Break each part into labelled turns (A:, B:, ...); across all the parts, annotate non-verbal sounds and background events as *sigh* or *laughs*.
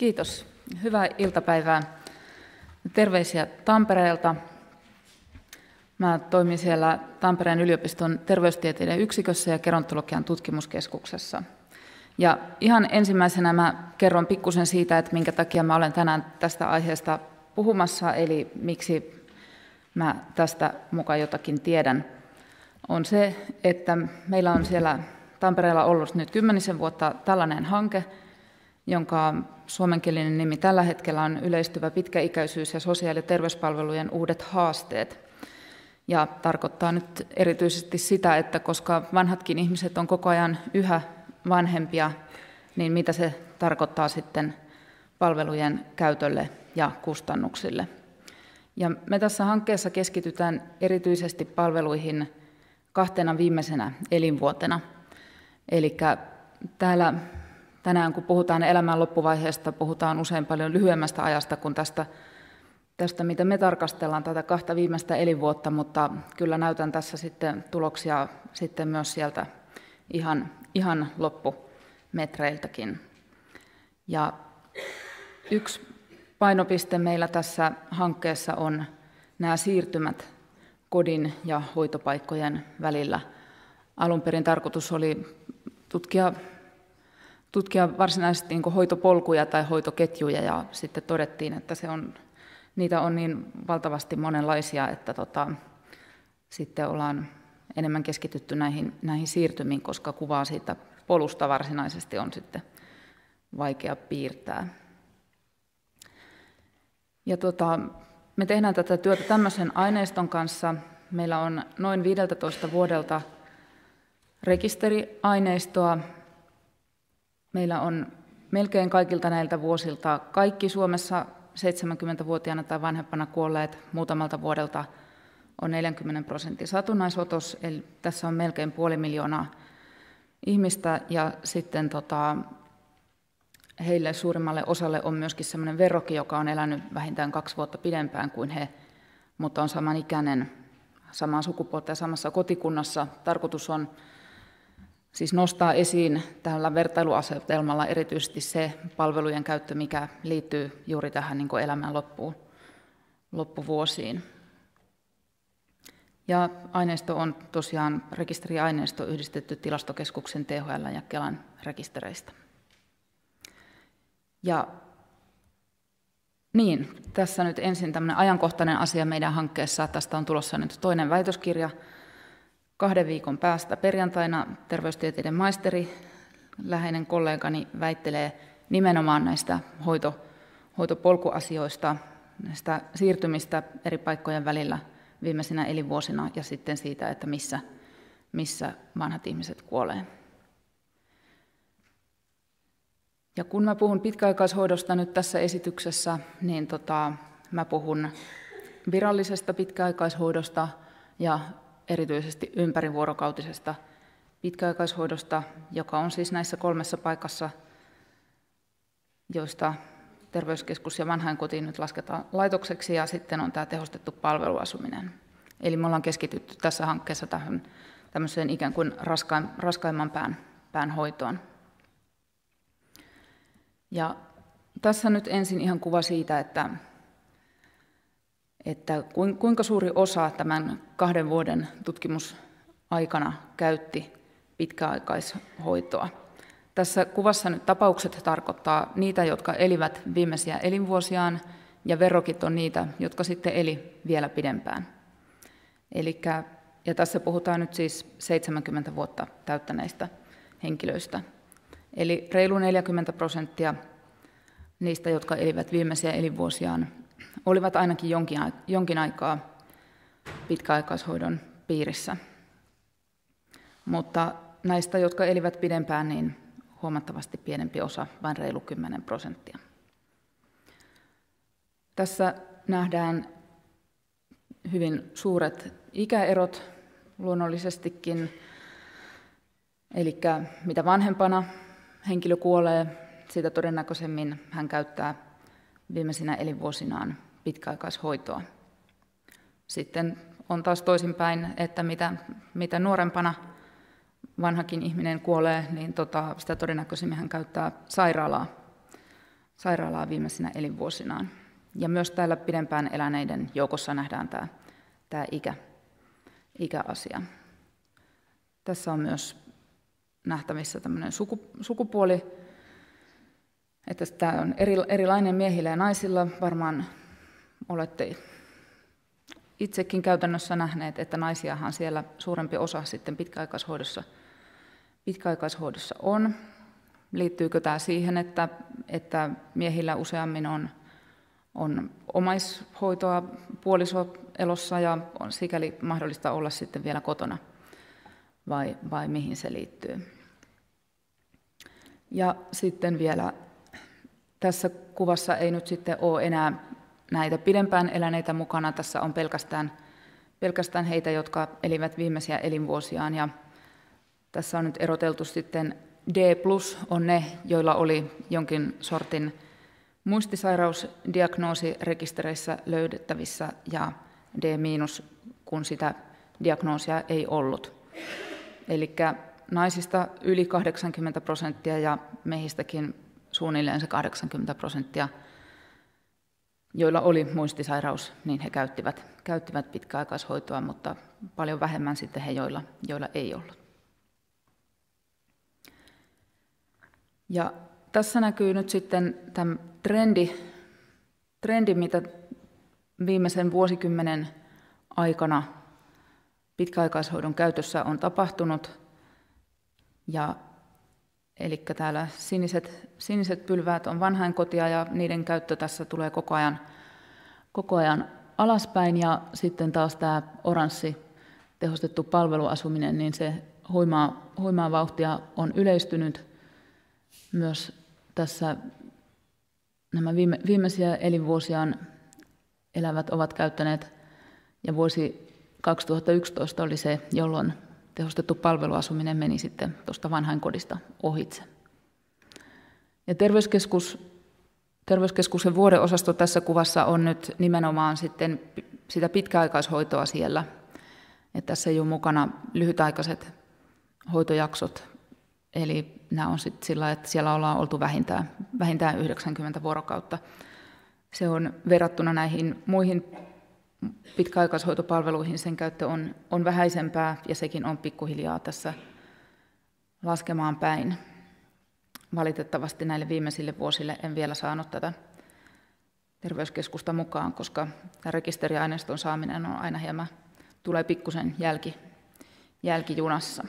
A: Kiitos. Hyvää iltapäivää. Terveisiä Tampereelta. Mä toimin siellä Tampereen yliopiston terveystieteiden yksikössä ja gerontologian tutkimuskeskuksessa. Ja ihan ensimmäisenä mä kerron pikkusen siitä, että minkä takia mä olen tänään tästä aiheesta puhumassa, eli miksi mä tästä mukaan jotakin tiedän. On se, että meillä on siellä Tampereella ollut nyt kymmenisen vuotta tällainen hanke, jonka suomenkielinen nimi tällä hetkellä on yleistyvä pitkäikäisyys ja sosiaali- ja terveyspalvelujen uudet haasteet. Ja tarkoittaa nyt erityisesti sitä, että koska vanhatkin ihmiset on koko ajan yhä vanhempia, niin mitä se tarkoittaa sitten palvelujen käytölle ja kustannuksille. Ja me tässä hankkeessa keskitytään erityisesti palveluihin kahtena viimeisenä elinvuotena. Eli täällä tänään kun puhutaan elämän loppuvaiheesta, puhutaan usein paljon lyhyemmästä ajasta kuin tästä, tästä mitä me tarkastellaan tätä kahta viimeistä elinvuotta, mutta kyllä näytän tässä sitten tuloksia sitten myös sieltä ihan, ihan loppumetreiltäkin. Ja yksi painopiste meillä tässä hankkeessa on nämä siirtymät kodin ja hoitopaikkojen välillä. Alun perin tarkoitus oli tutkia tutkia varsinaisesti niin hoitopolkuja tai hoitoketjuja ja sitten todettiin, että se on, niitä on niin valtavasti monenlaisia, että tota, sitten ollaan enemmän keskitytty näihin, näihin siirtymiin, koska kuvaa siitä polusta varsinaisesti on sitten vaikea piirtää. Ja tota, me tehdään tätä työtä tämmöisen aineiston kanssa. Meillä on noin 15 vuodelta rekisteriaineistoa, Meillä on melkein kaikilta näiltä vuosilta kaikki Suomessa 70-vuotiaana tai vanhempana kuolleet muutamalta vuodelta on 40 prosentin satunnaisotos, eli tässä on melkein puoli miljoonaa ihmistä, ja sitten tota, heille suurimmalle osalle on myöskin sellainen verroki, joka on elänyt vähintään kaksi vuotta pidempään kuin he, mutta on samanikäinen, samaa sukupuolta ja samassa kotikunnassa. Tarkoitus on siis nostaa esiin tällä vertailuasetelmalla erityisesti se palvelujen käyttö, mikä liittyy juuri tähän niin kuin elämän loppuun, loppuvuosiin. Ja aineisto on tosiaan rekisteriaineisto yhdistetty tilastokeskuksen THL ja Kelan rekistereistä. Ja niin, tässä nyt ensin tämmöinen ajankohtainen asia meidän hankkeessa. Tästä on tulossa nyt toinen väitöskirja, Kahden viikon päästä perjantaina terveystieteiden maisteri, läheinen kollegani, väittelee nimenomaan näistä hoito, hoitopolkuasioista, näistä siirtymistä eri paikkojen välillä viimeisinä elinvuosina ja sitten siitä, että missä, missä vanhat ihmiset kuolee. Ja kun mä puhun pitkäaikaishoidosta nyt tässä esityksessä, niin tota, mä puhun virallisesta pitkäaikaishoidosta ja erityisesti ympärivuorokautisesta pitkäaikaishoidosta, joka on siis näissä kolmessa paikassa, joista terveyskeskus ja vanhainkoti nyt lasketaan laitokseksi, ja sitten on tämä tehostettu palveluasuminen. Eli me ollaan keskitytty tässä hankkeessa tähän tämmöiseen ikään kuin raskaimman pään, pään hoitoon. Ja tässä nyt ensin ihan kuva siitä, että että kuinka suuri osa tämän kahden vuoden tutkimusaikana käytti pitkäaikaishoitoa. Tässä kuvassa nyt tapaukset tarkoittaa niitä, jotka elivät viimeisiä elinvuosiaan, ja verrokit on niitä, jotka sitten eli vielä pidempään. Elikkä, ja tässä puhutaan nyt siis 70 vuotta täyttäneistä henkilöistä. Eli reilu 40 prosenttia niistä, jotka elivät viimeisiä elinvuosiaan, olivat ainakin jonkin, jonkin aikaa pitkäaikaishoidon piirissä. Mutta näistä, jotka elivät pidempään, niin huomattavasti pienempi osa, vain reilu 10 prosenttia. Tässä nähdään hyvin suuret ikäerot luonnollisestikin. Eli mitä vanhempana henkilö kuolee, sitä todennäköisemmin hän käyttää viimeisinä elinvuosinaan pitkäaikaishoitoa. Sitten on taas toisinpäin, että mitä, mitä nuorempana vanhakin ihminen kuolee, niin tota, sitä todennäköisemmin hän käyttää sairaalaa, sairaalaa viimeisinä elinvuosinaan. Ja myös täällä pidempään eläneiden joukossa nähdään tämä, tämä ikä, ikäasia. Tässä on myös nähtävissä tämmöinen suku, sukupuoli, että tämä on eri, erilainen miehillä ja naisilla. Varmaan olette itsekin käytännössä nähneet, että naisiahan siellä suurempi osa sitten pitkäaikaishoidossa, pitkäaikaishoidossa on. Liittyykö tämä siihen, että, että miehillä useammin on, on omaishoitoa puoliso elossa ja on sikäli mahdollista olla sitten vielä kotona vai, vai mihin se liittyy? Ja sitten vielä tässä kuvassa ei nyt sitten ole enää näitä pidempään eläneitä mukana. Tässä on pelkästään, pelkästään heitä, jotka elivät viimeisiä elinvuosiaan. Ja tässä on nyt eroteltu sitten D on ne, joilla oli jonkin sortin muistisairausdiagnoosi rekistereissä löydettävissä ja D kun sitä diagnoosia ei ollut. Eli naisista yli 80 prosenttia ja miehistäkin suunnilleen se 80 prosenttia – joilla oli muistisairaus, niin he käyttivät, käyttivät pitkäaikaishoitoa, mutta paljon vähemmän sitten he, joilla, joilla ei ollut. Ja tässä näkyy nyt sitten tämä trendi, trendi, mitä viimeisen vuosikymmenen aikana pitkäaikaishoidon käytössä on tapahtunut. Ja Eli täällä siniset, siniset pylväät on vanhainkotia ja niiden käyttö tässä tulee koko ajan, koko ajan alaspäin. Ja sitten taas tämä oranssi tehostettu palveluasuminen, niin se huimaa, huimaa vauhtia on yleistynyt myös tässä nämä viime, viimeisiä elinvuosiaan elävät ovat käyttäneet, ja vuosi 2011 oli se, jolloin tehostettu palveluasuminen meni sitten tuosta vanhainkodista ohitse. Ja terveyskeskus, terveyskeskuksen vuodeosasto tässä kuvassa on nyt nimenomaan sitten sitä pitkäaikaishoitoa siellä. Ja tässä ei ole mukana lyhytaikaiset hoitojaksot, eli nämä on sitten sillä, että siellä ollaan oltu vähintään, vähintään 90 vuorokautta. Se on verrattuna näihin muihin pitkäaikaishoitopalveluihin sen käyttö on, on vähäisempää ja sekin on pikkuhiljaa tässä laskemaan päin. Valitettavasti näille viimeisille vuosille en vielä saanut tätä terveyskeskusta mukaan, koska tämä rekisteriaineiston saaminen on aina hieman, tulee pikkusen jälki, jälkijunassa.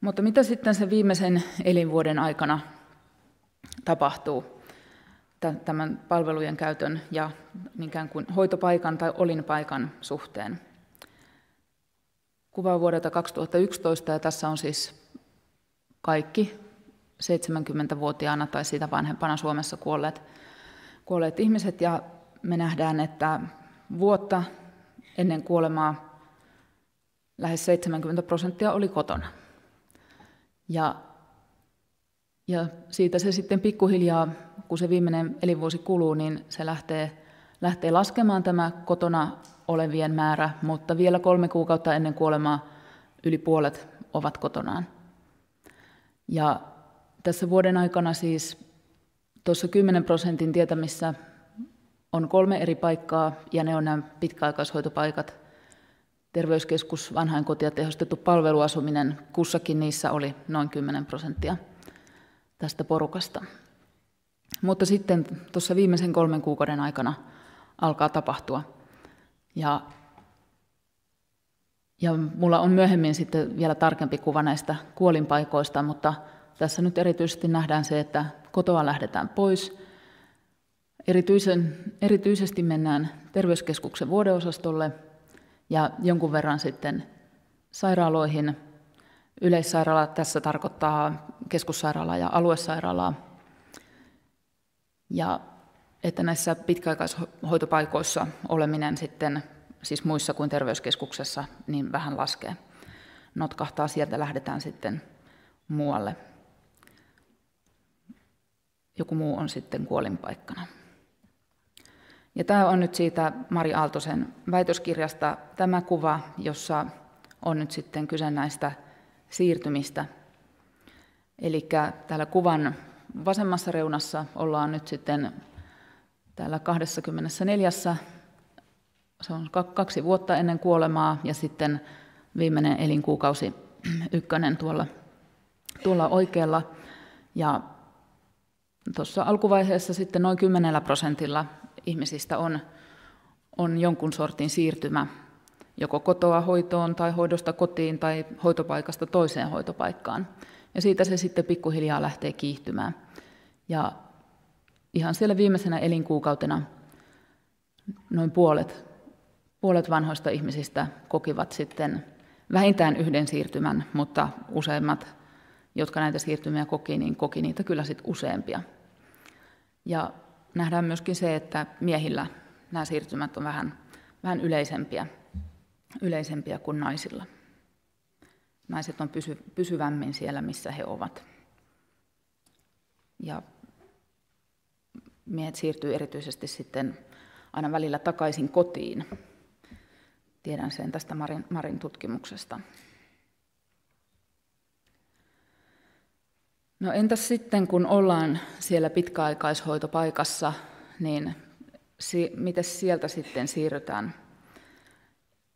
A: Mutta mitä sitten se viimeisen elinvuoden aikana tapahtuu? tämän palvelujen käytön ja ikään kuin hoitopaikan tai olinpaikan suhteen. Kuva vuodelta 2011 ja tässä on siis kaikki 70-vuotiaana tai siitä vanhempana Suomessa kuolleet, kuolleet ihmiset ja me nähdään, että vuotta ennen kuolemaa lähes 70 prosenttia oli kotona. Ja ja siitä se sitten pikkuhiljaa, kun se viimeinen elinvuosi kuluu, niin se lähtee, lähtee laskemaan tämä kotona olevien määrä, mutta vielä kolme kuukautta ennen kuolemaa yli puolet ovat kotonaan. Ja tässä vuoden aikana siis tuossa 10 prosentin tietämissä on kolme eri paikkaa, ja ne on nämä pitkäaikaishoitopaikat, terveyskeskus, vanhainkoti ja tehostettu palveluasuminen. Kussakin niissä oli noin 10 prosenttia tästä porukasta. Mutta sitten tuossa viimeisen kolmen kuukauden aikana alkaa tapahtua. Ja, ja mulla on myöhemmin sitten vielä tarkempi kuva näistä kuolinpaikoista, mutta tässä nyt erityisesti nähdään se, että kotoa lähdetään pois. Erityisen, erityisesti mennään terveyskeskuksen vuodeosastolle ja jonkun verran sitten sairaaloihin – Yleissairaala tässä tarkoittaa keskussairaalaa ja aluesairaalaa. Ja että näissä pitkäaikaishoitopaikoissa oleminen sitten, siis muissa kuin terveyskeskuksessa, niin vähän laskee. Notkahtaa, sieltä lähdetään sitten muualle. Joku muu on sitten kuolinpaikkana. Ja tämä on nyt siitä Mari Aaltosen väitöskirjasta tämä kuva, jossa on nyt sitten kyse näistä siirtymistä. Eli täällä kuvan vasemmassa reunassa ollaan nyt sitten täällä 24, se on kaksi vuotta ennen kuolemaa, ja sitten viimeinen elinkuukausi *clears throat* ykkönen tuolla, tuolla oikealla. Ja tuossa alkuvaiheessa sitten noin 10 prosentilla ihmisistä on, on jonkun sortin siirtymä joko kotoa hoitoon tai hoidosta kotiin tai hoitopaikasta toiseen hoitopaikkaan. Ja siitä se sitten pikkuhiljaa lähtee kiihtymään. Ja ihan siellä viimeisenä elinkuukautena noin puolet, puolet vanhoista ihmisistä kokivat sitten vähintään yhden siirtymän, mutta useimmat, jotka näitä siirtymiä koki, niin koki niitä kyllä sitten useampia. Ja nähdään myöskin se, että miehillä nämä siirtymät on vähän, vähän yleisempiä yleisempiä kuin naisilla. Naiset on pysy, pysyvämmin siellä, missä he ovat. Ja miehet siirtyy erityisesti sitten aina välillä takaisin kotiin. Tiedän sen tästä Marin, Marin tutkimuksesta. No entäs sitten, kun ollaan siellä pitkäaikaishoitopaikassa, niin si- miten sieltä sitten siirrytään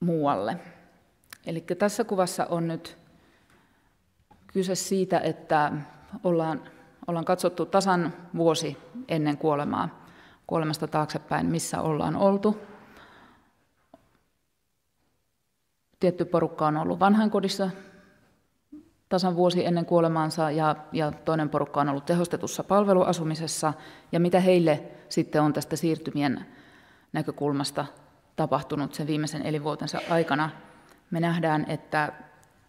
A: muualle. Eli tässä kuvassa on nyt kyse siitä, että ollaan, ollaan katsottu tasan vuosi ennen kuolemaa, kuolemasta taaksepäin, missä ollaan oltu. Tietty porukka on ollut vanhainkodissa tasan vuosi ennen kuolemaansa ja, ja toinen porukka on ollut tehostetussa palveluasumisessa ja mitä heille sitten on tästä siirtymien näkökulmasta tapahtunut sen viimeisen elinvuotensa aikana. Me nähdään, että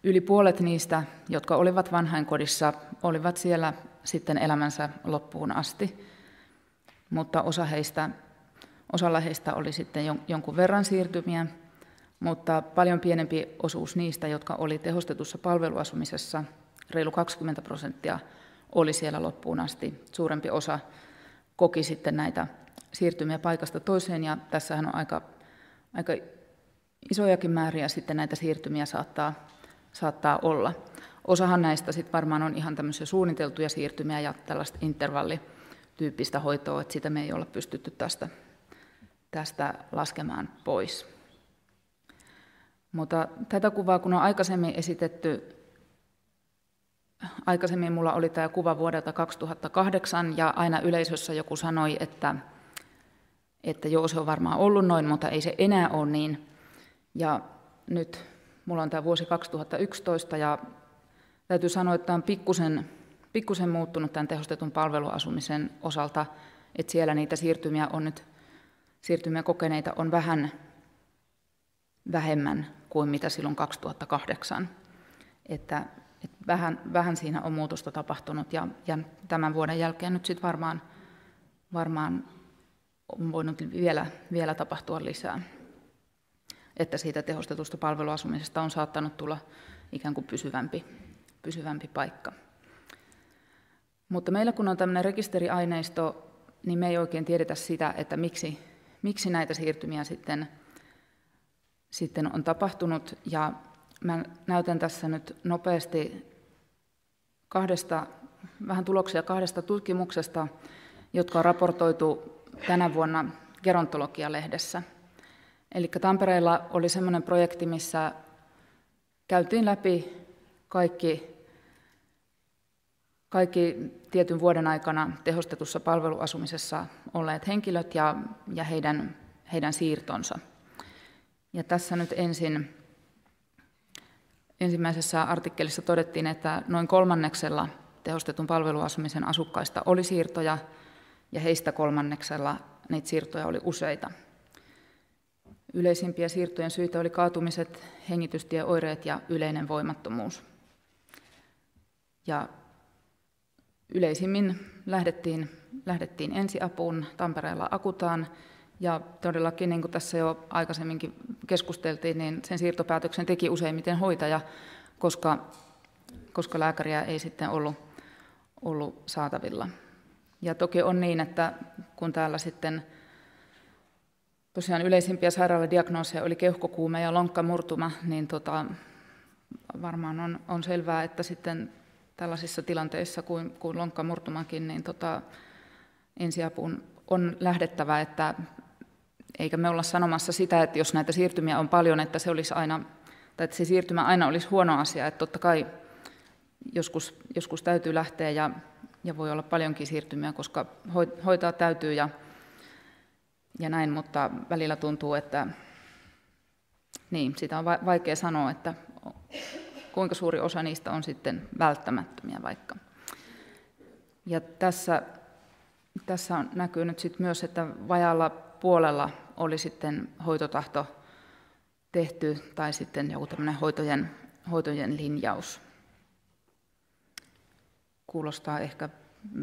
A: yli puolet niistä, jotka olivat vanhainkodissa, olivat siellä sitten elämänsä loppuun asti, mutta osa heistä, osalla heistä oli sitten jonkun verran siirtymiä, mutta paljon pienempi osuus niistä, jotka oli tehostetussa palveluasumisessa, reilu 20 prosenttia, oli siellä loppuun asti. Suurempi osa koki sitten näitä siirtymiä paikasta toiseen, ja tässähän on aika aika isojakin määriä sitten näitä siirtymiä saattaa, saattaa olla. Osahan näistä sitten varmaan on ihan tämmöisiä suunniteltuja siirtymiä ja tällaista intervallityyppistä hoitoa, että sitä me ei olla pystytty tästä, tästä laskemaan pois. Mutta tätä kuvaa, kun on aikaisemmin esitetty, aikaisemmin mulla oli tämä kuva vuodelta 2008 ja aina yleisössä joku sanoi, että että joo, se on varmaan ollut noin, mutta ei se enää ole niin. Ja nyt mulla on tämä vuosi 2011 ja täytyy sanoa, että on pikkusen, pikkusen muuttunut tämän tehostetun palveluasumisen osalta, että siellä niitä siirtymiä on nyt, siirtymiä kokeneita on vähän vähemmän kuin mitä silloin 2008. Että, että vähän, vähän siinä on muutosta tapahtunut ja, ja tämän vuoden jälkeen nyt sitten varmaan, varmaan on voinut vielä, vielä tapahtua lisää. Että siitä tehostetusta palveluasumisesta on saattanut tulla ikään kuin pysyvämpi, pysyvämpi paikka. Mutta meillä kun on tämmöinen rekisteriaineisto, niin me ei oikein tiedetä sitä, että miksi, miksi näitä siirtymiä sitten, sitten on tapahtunut. Ja mä näytän tässä nyt nopeasti kahdesta, vähän tuloksia kahdesta tutkimuksesta, jotka on raportoitu tänä vuonna Gerontologia-lehdessä. Eli Tampereella oli semmoinen projekti, missä käytiin läpi kaikki, kaikki tietyn vuoden aikana tehostetussa palveluasumisessa olleet henkilöt ja, ja heidän, heidän siirtonsa. Ja tässä nyt ensin ensimmäisessä artikkelissa todettiin, että noin kolmanneksella tehostetun palveluasumisen asukkaista oli siirtoja – ja heistä kolmanneksella niitä siirtoja oli useita. Yleisimpiä siirtojen syitä oli kaatumiset, hengitystieoireet ja yleinen voimattomuus. Ja yleisimmin lähdettiin, lähdettiin ensiapuun Tampereella Akutaan, ja todellakin, niin kuin tässä jo aikaisemminkin keskusteltiin, niin sen siirtopäätöksen teki useimmiten hoitaja, koska, koska lääkäriä ei sitten ollut, ollut saatavilla. Ja toki on niin, että kun täällä sitten tosiaan yleisimpiä sairaaladiagnooseja oli keuhkokuume ja lonkkamurtuma, niin tota, varmaan on, on selvää, että sitten tällaisissa tilanteissa kuin, kuin lonkkamurtumakin, niin tota, ensiapuun on lähdettävä, että eikä me olla sanomassa sitä, että jos näitä siirtymiä on paljon, että se, olisi aina, tai että se siirtymä aina olisi huono asia, että totta kai joskus, joskus täytyy lähteä ja ja voi olla paljonkin siirtymiä, koska hoitaa täytyy ja, ja näin, mutta välillä tuntuu, että niin, sitä on vaikea sanoa, että kuinka suuri osa niistä on sitten välttämättömiä vaikka. Ja tässä, tässä on, näkyy nyt sit myös, että vajalla puolella oli sitten hoitotahto tehty tai sitten joku tämmöinen hoitojen, hoitojen linjaus kuulostaa ehkä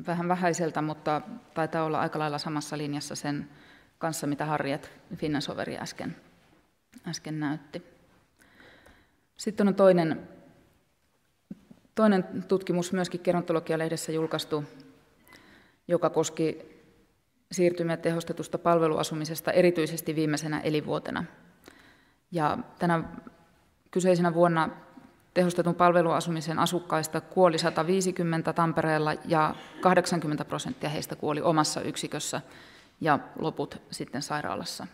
A: vähän vähäiseltä, mutta taitaa olla aika lailla samassa linjassa sen kanssa, mitä Harriet Finnasoveri äsken, äsken näytti. Sitten on toinen, toinen tutkimus myöskin kerontologia lehdessä julkaistu, joka koski siirtymiä tehostetusta palveluasumisesta erityisesti viimeisenä elinvuotena. Ja tänä kyseisenä vuonna Tehostetun palveluasumisen asukkaista kuoli 150 Tampereella ja 80 prosenttia heistä kuoli omassa yksikössä ja loput sitten sairaalassa.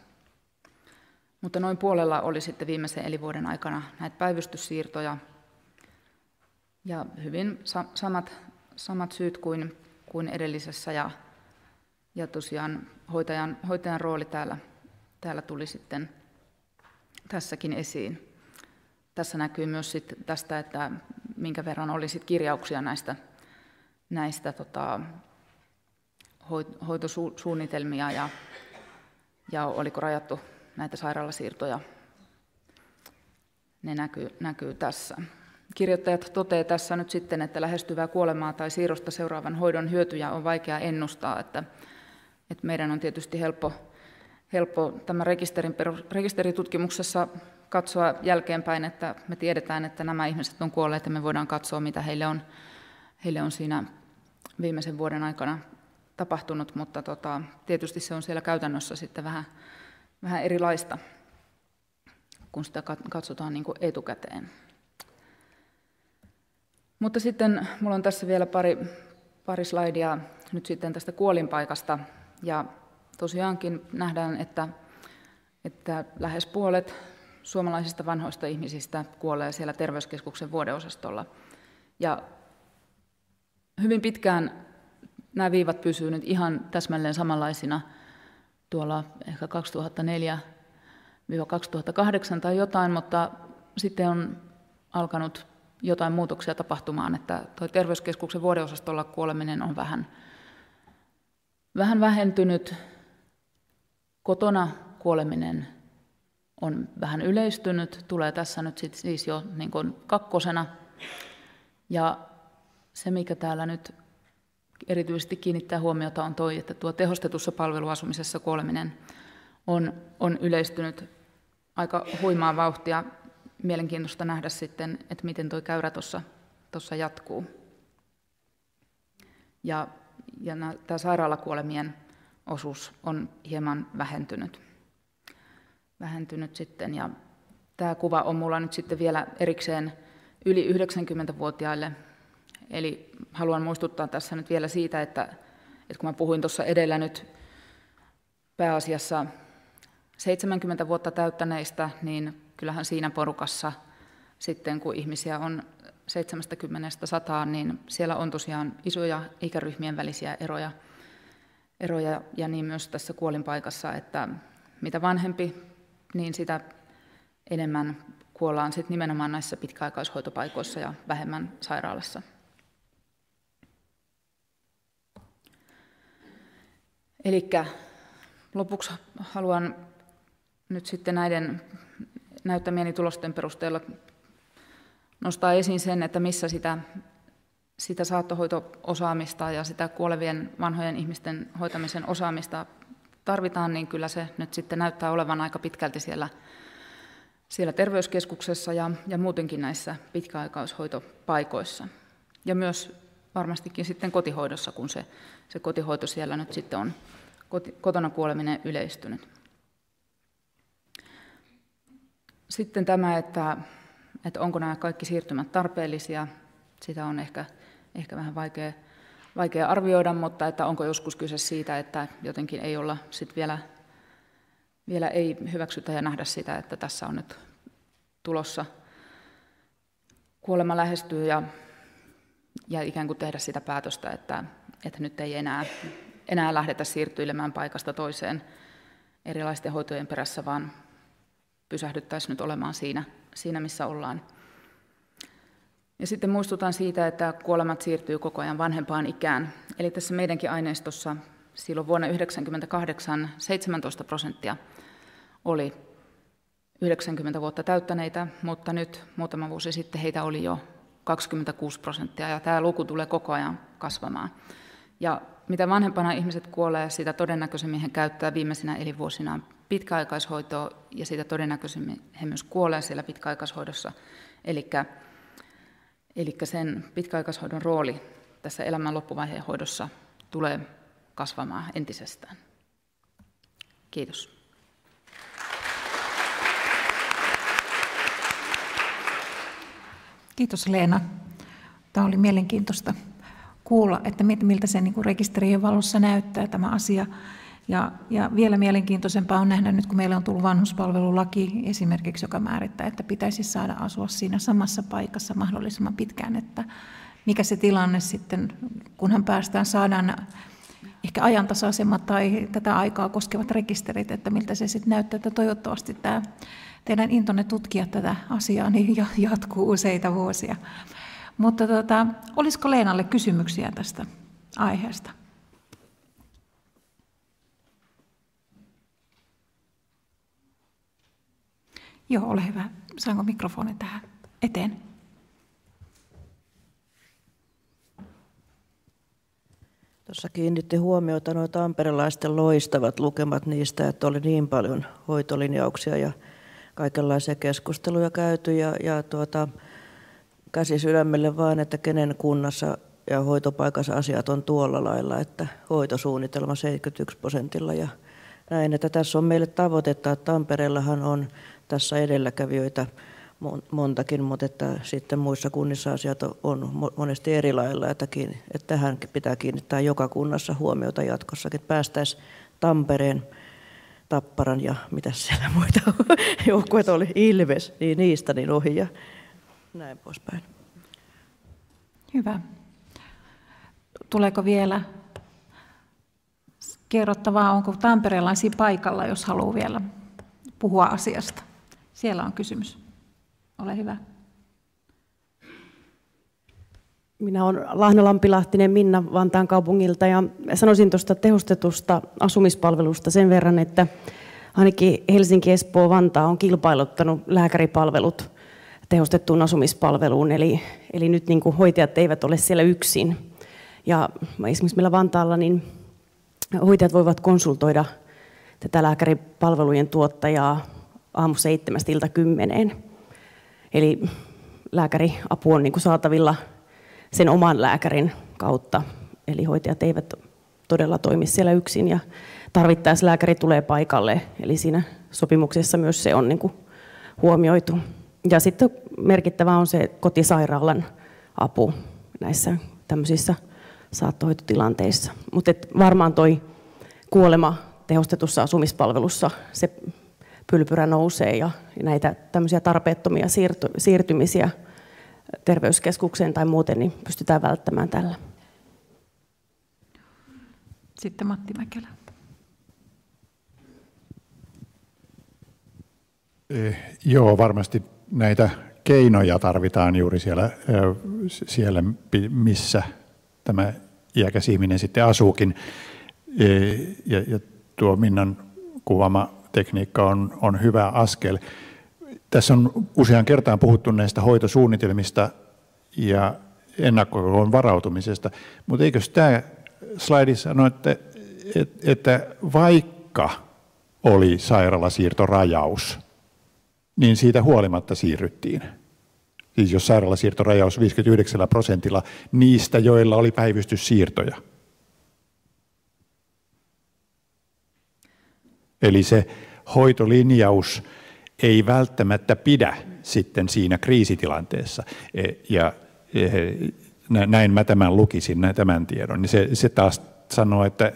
A: Mutta noin puolella oli sitten viimeisen elinvuoden aikana näitä päivystyssiirtoja ja hyvin sa- samat, samat syyt kuin, kuin edellisessä ja, ja tosiaan hoitajan, hoitajan rooli täällä, täällä tuli sitten tässäkin esiin tässä näkyy myös sit tästä, että minkä verran oli sit kirjauksia näistä, näistä tota, hoitosuunnitelmia ja, ja oliko rajattu näitä sairaalasiirtoja. Ne näkyy, näkyy tässä. Kirjoittajat toteavat tässä nyt sitten, että lähestyvää kuolemaa tai siirrosta seuraavan hoidon hyötyjä on vaikea ennustaa, että, että meidän on tietysti helppo, helppo tämän rekisterin, rekisteritutkimuksessa katsoa jälkeenpäin, että me tiedetään, että nämä ihmiset on kuolleet ja me voidaan katsoa, mitä heille on, heille on siinä viimeisen vuoden aikana tapahtunut, mutta tota, tietysti se on siellä käytännössä sitten vähän, vähän erilaista, kun sitä katsotaan niin kuin etukäteen. Mutta sitten minulla on tässä vielä pari, pari slaidia nyt sitten tästä kuolinpaikasta. Ja tosiaankin nähdään, että, että lähes puolet suomalaisista vanhoista ihmisistä kuolee siellä terveyskeskuksen vuodeosastolla. Ja hyvin pitkään nämä viivat pysyvät nyt ihan täsmälleen samanlaisina tuolla ehkä 2004-2008 tai jotain, mutta sitten on alkanut jotain muutoksia tapahtumaan, että toi terveyskeskuksen vuodeosastolla kuoleminen on vähän, vähän vähentynyt, kotona kuoleminen on vähän yleistynyt, tulee tässä nyt sit siis jo niin kuin kakkosena. Ja se, mikä täällä nyt erityisesti kiinnittää huomiota, on toi, että tuo tehostetussa palveluasumisessa kuoleminen on, on yleistynyt aika huimaa vauhtia. Mielenkiintoista nähdä sitten, että miten tuo käyrä tuossa jatkuu. Ja, ja tämä sairaalakuolemien osuus on hieman vähentynyt vähentynyt sitten. Ja tämä kuva on mulla nyt sitten vielä erikseen yli 90-vuotiaille. Eli haluan muistuttaa tässä nyt vielä siitä, että, että kun mä puhuin tuossa edellä nyt pääasiassa 70 vuotta täyttäneistä, niin kyllähän siinä porukassa sitten, kun ihmisiä on 70-100, niin siellä on tosiaan isoja ikäryhmien välisiä eroja, eroja ja niin myös tässä kuolinpaikassa, että mitä vanhempi niin sitä enemmän kuollaan sit nimenomaan näissä pitkäaikaishoitopaikoissa ja vähemmän sairaalassa. Eli lopuksi haluan nyt sitten näiden näyttämieni tulosten perusteella nostaa esiin sen, että missä sitä, sitä saattohoito-osaamista ja sitä kuolevien vanhojen ihmisten hoitamisen osaamista tarvitaan, niin kyllä se nyt sitten näyttää olevan aika pitkälti siellä, siellä terveyskeskuksessa ja, ja muutenkin näissä pitkäaikaishoitopaikoissa. Ja myös varmastikin sitten kotihoidossa, kun se, se kotihoito siellä nyt sitten on koti, kotona kuoleminen yleistynyt. Sitten tämä, että, että onko nämä kaikki siirtymät tarpeellisia, sitä on ehkä, ehkä vähän vaikea vaikea arvioida, mutta että onko joskus kyse siitä, että jotenkin ei olla sit vielä, vielä ei hyväksytä ja nähdä sitä, että tässä on nyt tulossa kuolema lähestyy ja, ja ikään kuin tehdä sitä päätöstä, että, että nyt ei enää, enää lähdetä siirtyilemään paikasta toiseen erilaisten hoitojen perässä, vaan pysähdyttäisiin nyt olemaan siinä, siinä missä ollaan. Ja sitten muistutan siitä, että kuolemat siirtyy koko ajan vanhempaan ikään. Eli tässä meidänkin aineistossa silloin vuonna 1998 17 prosenttia oli 90 vuotta täyttäneitä, mutta nyt muutama vuosi sitten heitä oli jo 26 prosenttia, ja tämä luku tulee koko ajan kasvamaan. Ja mitä vanhempana ihmiset kuolee, sitä todennäköisemmin he käyttää viimeisinä elinvuosinaan pitkäaikaishoitoa, ja sitä todennäköisemmin he myös kuolee siellä pitkäaikaishoidossa. Eli Eli sen pitkäaikaishoidon rooli tässä elämän loppuvaiheen hoidossa tulee kasvamaan entisestään. Kiitos.
B: Kiitos Leena. Tämä oli mielenkiintoista kuulla, että miltä se niin rekisterien valossa näyttää tämä asia. Ja, ja vielä mielenkiintoisempaa on nähdä nyt, kun meillä on tullut vanhuspalvelulaki esimerkiksi, joka määrittää, että pitäisi saada asua siinä samassa paikassa mahdollisimman pitkään, että mikä se tilanne sitten, kunhan päästään saadaan ehkä ajantasaisemmat tai tätä aikaa koskevat rekisterit, että miltä se sitten näyttää, että toivottavasti tämä teidän intonne tutkia tätä asiaa niin jatkuu useita vuosia. Mutta tota, olisiko Leenalle kysymyksiä tästä aiheesta? Joo, ole hyvä. Saanko mikrofonin tähän eteen?
C: Tuossa kiinnitti huomiota nuo tamperelaisten loistavat lukemat niistä, että oli niin paljon hoitolinjauksia ja kaikenlaisia keskusteluja käyty ja, ja tuota, käsi sydämelle vaan, että kenen kunnassa ja hoitopaikassa asiat on tuolla lailla, että hoitosuunnitelma 71 prosentilla ja näin, että tässä on meille tavoitetta, että Tampereellahan on tässä edelläkävijöitä montakin, mutta että sitten muissa kunnissa asiat on monesti eri lailla, että, että tähän pitää kiinnittää joka kunnassa huomiota jatkossakin. Päästäisiin Tampereen, Tapparan ja mitä siellä muita *laughs* joukkueita oli, Ilves, niin niistä niin ohi ja näin poispäin. Hyvä. Tuleeko vielä
B: kerrottavaa, onko tamperelaisia paikalla, jos haluaa vielä puhua asiasta? Siellä on kysymys. Ole hyvä.
C: Minä olen Lampilahtinen Minna Vantaan kaupungilta ja sanoisin tuosta tehostetusta asumispalvelusta sen verran, että ainakin Helsinki, Espoo, Vantaa on kilpailuttanut lääkäripalvelut tehostettuun asumispalveluun, eli, eli nyt niin kuin hoitajat eivät ole siellä yksin. Ja esimerkiksi meillä Vantaalla niin hoitajat voivat konsultoida tätä lääkäripalvelujen tuottajaa aamu seitsemästä ilta kymmeneen. Eli lääkäriapu on niin kuin saatavilla sen oman lääkärin kautta. Eli hoitajat eivät todella toimi siellä yksin ja tarvittaessa lääkäri tulee paikalle. Eli siinä sopimuksessa myös se on niin kuin huomioitu. Ja sitten merkittävää on se kotisairaalan apu näissä tämmöisissä saattohoitotilanteissa. Mutta varmaan toi kuolema tehostetussa asumispalvelussa, se pylpyrä nousee ja näitä tämmöisiä tarpeettomia siirty, siirtymisiä terveyskeskukseen tai muuten, niin pystytään välttämään tällä.
B: Sitten Matti Mäkelä.
D: Eh, joo, varmasti näitä keinoja tarvitaan juuri siellä, eh, siellä missä tämä iäkäs ihminen sitten asuukin. Eh, ja, ja tuo Minnan kuvaama tekniikka on, on hyvä askel. Tässä on usean kertaan puhuttu näistä hoitosuunnitelmista ja ennakkoon varautumisesta, mutta eikö tämä slaidi sano, että, että vaikka oli sairaalasiirtorajaus, niin siitä huolimatta siirryttiin. Siis jos sairaalasiirtorajaus 59 prosentilla niistä, joilla oli päivystyssiirtoja – Eli se hoitolinjaus ei välttämättä pidä sitten siinä kriisitilanteessa. E, ja e, näin mä tämän lukisin, tämän tiedon. Niin se, se taas sanoo, että,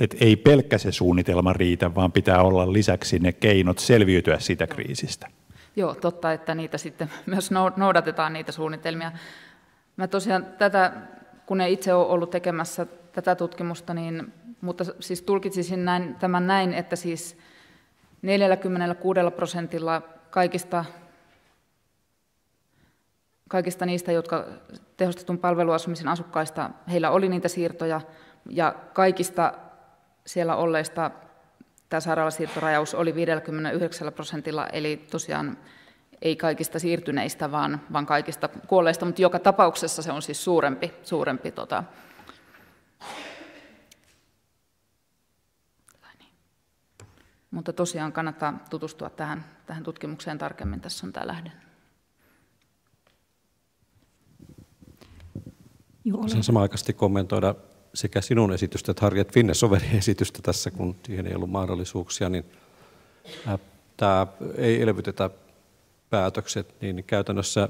D: että ei pelkkä se suunnitelma riitä, vaan pitää olla lisäksi ne keinot selviytyä siitä kriisistä.
A: Joo, totta, että niitä sitten *laughs* myös no, noudatetaan niitä suunnitelmia. Mä tosiaan tätä, kun en itse ole ollut tekemässä tätä tutkimusta, niin mutta siis tulkitsisin näin, tämän näin, että siis 46 prosentilla kaikista, kaikista niistä, jotka tehostetun palveluasumisen asukkaista, heillä oli niitä siirtoja, ja kaikista siellä olleista tämä sairaalasiirtorajaus oli 59 prosentilla, eli tosiaan ei kaikista siirtyneistä, vaan, vaan kaikista kuolleista, mutta joka tapauksessa se on siis suurempi, suurempi tota, Mutta tosiaan kannattaa tutustua tähän, tähän tutkimukseen tarkemmin. Tässä on tämä lähde.
B: Sen
E: samaaikaisesti kommentoida sekä sinun esitystä että Harriet Finnesoverin esitystä tässä, kun siihen ei ollut mahdollisuuksia, niin äh, tämä ei elvytetä päätökset, niin käytännössä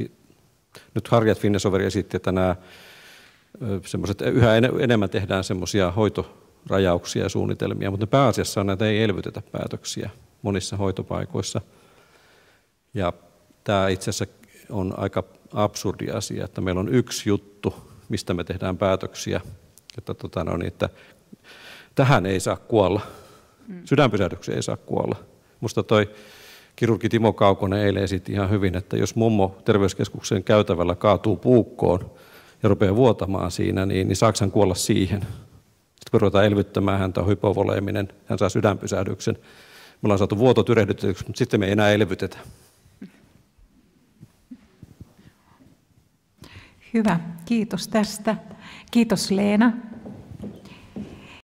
E: äh, nyt Harriet Finnesoveri esitti, että nämä äh, semmoiset, yhä enemmän tehdään semmoisia hoito, rajauksia ja suunnitelmia, mutta ne pääasiassa on näitä ei elvytetä päätöksiä monissa hoitopaikoissa. Ja tämä itse asiassa on aika absurdi asia, että meillä on yksi juttu, mistä me tehdään päätöksiä, että, tota, no niin, että tähän ei saa kuolla, mm. sydänpysähdykseen ei saa kuolla. Musta toi kirurgi Timo Kaukonen eilen esitti ihan hyvin, että jos mummo terveyskeskuksen käytävällä kaatuu puukkoon ja rupeaa vuotamaan siinä, niin, niin saaksan kuolla siihen – sitten kun ruvetaan elvyttämään häntä, on hypovoleminen, hän saa sydänpysähdyksen. Me ollaan saatu vuoto tyrehdytetyksi, mutta sitten me ei enää elvytetä.
B: Hyvä, kiitos tästä. Kiitos Leena.